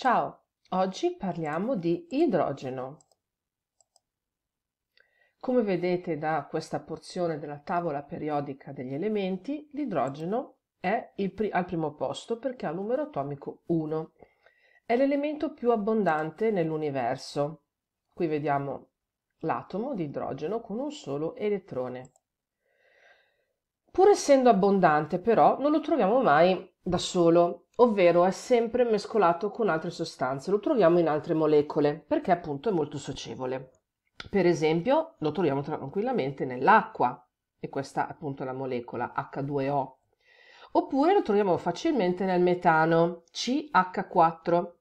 Ciao, oggi parliamo di idrogeno. Come vedete da questa porzione della tavola periodica degli elementi, l'idrogeno è pri al primo posto perché ha un numero atomico 1. È l'elemento più abbondante nell'universo. Qui vediamo l'atomo di idrogeno con un solo elettrone. Pur essendo abbondante però non lo troviamo mai da solo, ovvero è sempre mescolato con altre sostanze, lo troviamo in altre molecole perché appunto è molto socievole. Per esempio lo troviamo tranquillamente nell'acqua e questa appunto è la molecola H2O, oppure lo troviamo facilmente nel metano CH4.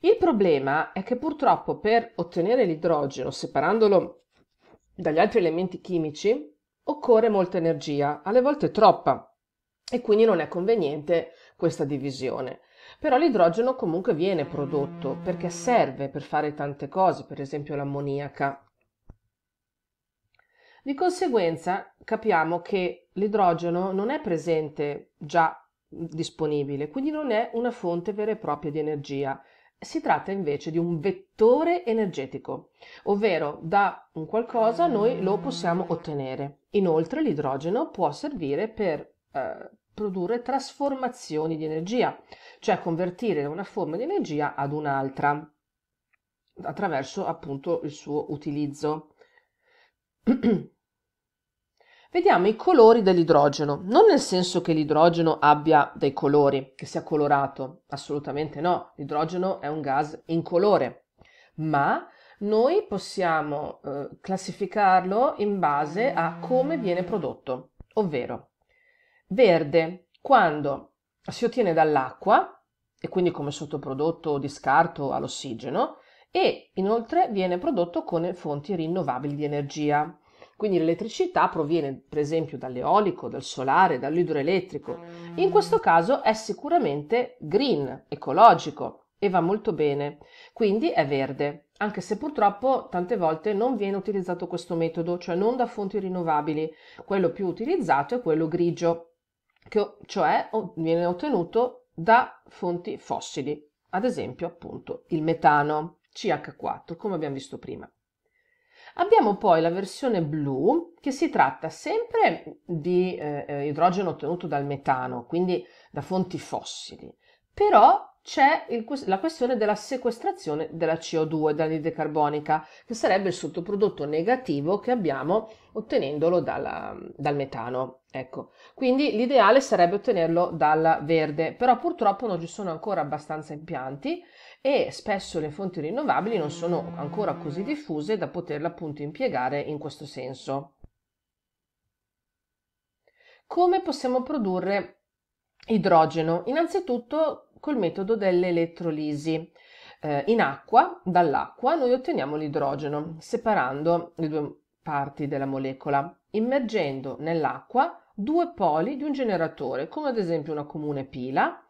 Il problema è che purtroppo per ottenere l'idrogeno separandolo dagli altri elementi chimici occorre molta energia, alle volte troppa e quindi non è conveniente questa divisione. Però l'idrogeno comunque viene prodotto perché serve per fare tante cose, per esempio l'ammoniaca. Di conseguenza capiamo che l'idrogeno non è presente già disponibile, quindi non è una fonte vera e propria di energia. Si tratta invece di un vettore energetico, ovvero da un qualcosa noi lo possiamo ottenere. Inoltre l'idrogeno può servire per eh, produrre trasformazioni di energia, cioè convertire una forma di energia ad un'altra attraverso appunto il suo utilizzo. Vediamo i colori dell'idrogeno, non nel senso che l'idrogeno abbia dei colori, che sia colorato, assolutamente no, l'idrogeno è un gas incolore, ma noi possiamo eh, classificarlo in base a come viene prodotto, ovvero Verde quando si ottiene dall'acqua e quindi come sottoprodotto di scarto all'ossigeno e inoltre viene prodotto con fonti rinnovabili di energia. Quindi l'elettricità proviene per esempio dall'eolico, dal solare, dall'idroelettrico. In questo caso è sicuramente green, ecologico e va molto bene. Quindi è verde, anche se purtroppo tante volte non viene utilizzato questo metodo, cioè non da fonti rinnovabili. Quello più utilizzato è quello grigio, che cioè viene ottenuto da fonti fossili, ad esempio appunto il metano CH4, come abbiamo visto prima. Abbiamo poi la versione blu che si tratta sempre di eh, eh idrogeno ottenuto dal metano, quindi da fonti fossili, però c'è la questione della sequestrazione della CO2, dell'anide carbonica, che sarebbe il sottoprodotto negativo che abbiamo ottenendolo dalla, dal metano. Ecco. Quindi l'ideale sarebbe ottenerlo dal verde, però purtroppo non ci sono ancora abbastanza impianti e spesso le fonti rinnovabili non sono ancora così diffuse da poterle appunto impiegare in questo senso. Come possiamo produrre idrogeno? Innanzitutto col metodo dell'elettrolisi. Eh, in acqua, dall'acqua, noi otteniamo l'idrogeno separando le due parti della molecola, immergendo nell'acqua due poli di un generatore, come ad esempio una comune pila.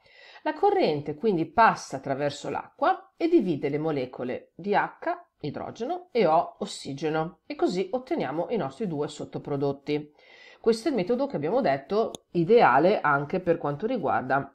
La corrente quindi passa attraverso l'acqua e divide le molecole di H, idrogeno, e O, ossigeno, e così otteniamo i nostri due sottoprodotti. Questo è il metodo che abbiamo detto ideale anche per quanto riguarda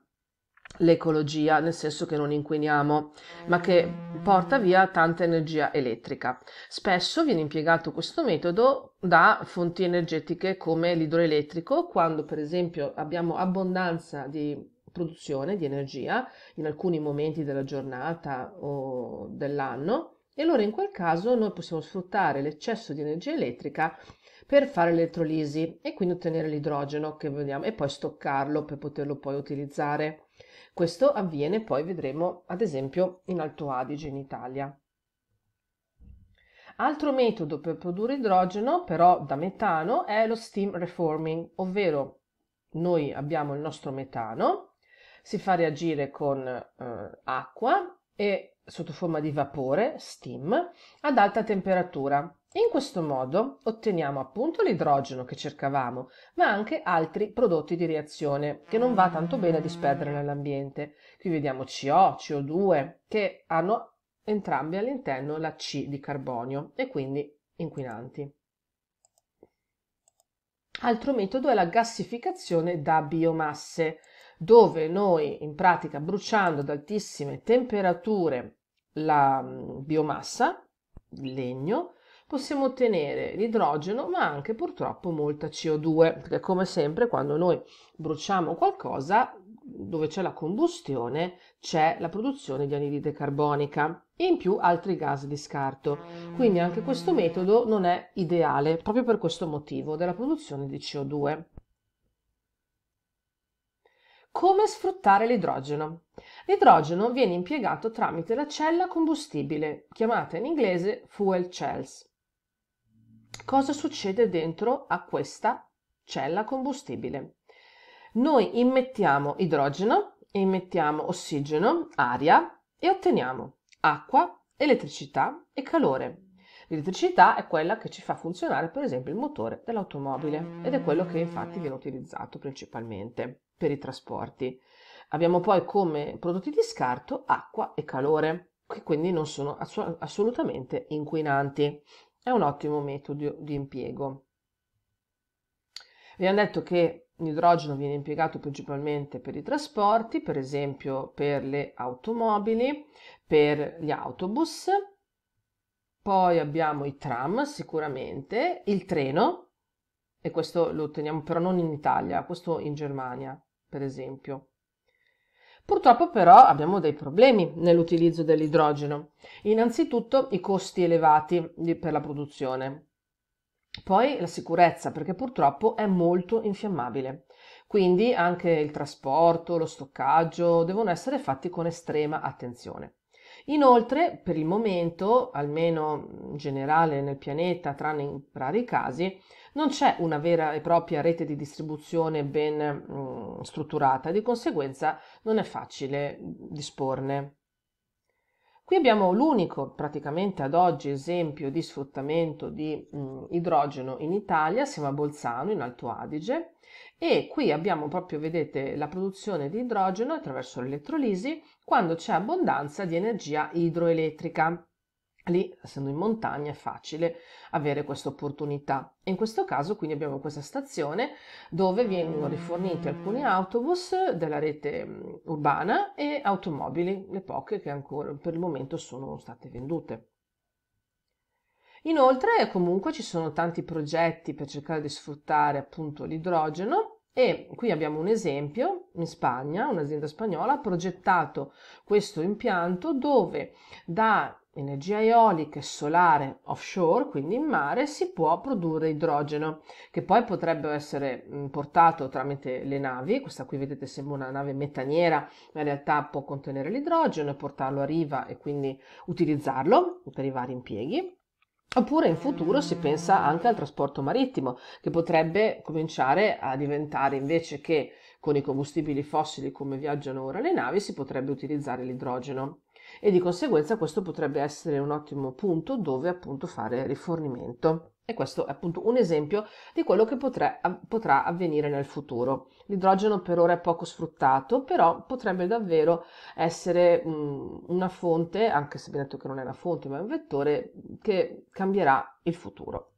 l'ecologia, nel senso che non inquiniamo, ma che porta via tanta energia elettrica. Spesso viene impiegato questo metodo da fonti energetiche come l'idroelettrico, quando per esempio abbiamo abbondanza di produzione di energia in alcuni momenti della giornata o dell'anno e allora in quel caso noi possiamo sfruttare l'eccesso di energia elettrica per fare l'elettrolisi e quindi ottenere l'idrogeno che vediamo e poi stoccarlo per poterlo poi utilizzare. Questo avviene poi, vedremo, ad esempio in Alto Adige in Italia. Altro metodo per produrre idrogeno, però da metano, è lo steam reforming, ovvero noi abbiamo il nostro metano, si fa reagire con eh, acqua e sotto forma di vapore, steam, ad alta temperatura. In questo modo otteniamo appunto l'idrogeno che cercavamo, ma anche altri prodotti di reazione che non va tanto bene a disperdere nell'ambiente. Qui vediamo CO, CO2 che hanno entrambi all'interno la C di carbonio e quindi inquinanti. Altro metodo è la gassificazione da biomasse, dove noi in pratica bruciando ad altissime temperature la mm, biomassa, il legno, possiamo ottenere l'idrogeno ma anche purtroppo molta CO2 perché come sempre quando noi bruciamo qualcosa dove c'è la combustione c'è la produzione di anidride carbonica e in più altri gas di scarto. Quindi anche questo metodo non è ideale proprio per questo motivo della produzione di CO2. Come sfruttare l'idrogeno? L'idrogeno viene impiegato tramite la cella combustibile, chiamata in inglese fuel cells cosa succede dentro a questa cella combustibile. Noi immettiamo idrogeno, immettiamo ossigeno, aria e otteniamo acqua, elettricità e calore. L'elettricità è quella che ci fa funzionare per esempio il motore dell'automobile ed è quello che infatti viene utilizzato principalmente per i trasporti. Abbiamo poi come prodotti di scarto acqua e calore, che quindi non sono assolutamente inquinanti. È un ottimo metodo di impiego. Abbiamo detto che l'idrogeno viene impiegato principalmente per i trasporti, per esempio per le automobili, per gli autobus, poi abbiamo i tram sicuramente, il treno, e questo lo otteniamo però non in Italia, questo in Germania per esempio. Purtroppo però abbiamo dei problemi nell'utilizzo dell'idrogeno. Innanzitutto i costi elevati per la produzione. Poi la sicurezza, perché purtroppo è molto infiammabile. Quindi anche il trasporto, lo stoccaggio devono essere fatti con estrema attenzione. Inoltre, per il momento, almeno in generale nel pianeta, tranne in rari casi, non c'è una vera e propria rete di distribuzione ben mh, mm, strutturata di conseguenza non è facile disporne. Qui abbiamo l'unico praticamente ad oggi esempio di sfruttamento di mh, mm, idrogeno in Italia, siamo a Bolzano in Alto Adige e qui abbiamo proprio, vedete, la produzione di idrogeno attraverso l'elettrolisi quando c'è abbondanza di energia idroelettrica lì, essendo in montagna, è facile avere questa opportunità. In questo caso quindi abbiamo questa stazione dove vengono riforniti alcuni autobus della rete urbana e automobili, le poche che ancora per il momento sono state vendute. Inoltre comunque ci sono tanti progetti per cercare di sfruttare appunto l'idrogeno e qui abbiamo un esempio in Spagna, un'azienda spagnola ha progettato questo impianto dove da energia eolica e solare offshore, quindi in mare, si può produrre idrogeno che poi potrebbe essere portato tramite le navi. Questa qui vedete sembra una nave metaniera, ma in realtà può contenere l'idrogeno e portarlo a riva e quindi utilizzarlo per i vari impieghi. Oppure in futuro si pensa anche al trasporto marittimo, che potrebbe cominciare a diventare invece che con i combustibili fossili come viaggiano ora le navi, si potrebbe utilizzare l'idrogeno e di conseguenza questo potrebbe essere un ottimo punto dove appunto fare rifornimento. E questo è appunto un esempio di quello che potrà, potrà avvenire nel futuro. L'idrogeno per ora è poco sfruttato, però potrebbe davvero essere mh, mhmm, una fonte, anche se abbiamo detto che non è una fonte, ma è un vettore che cambierà il futuro.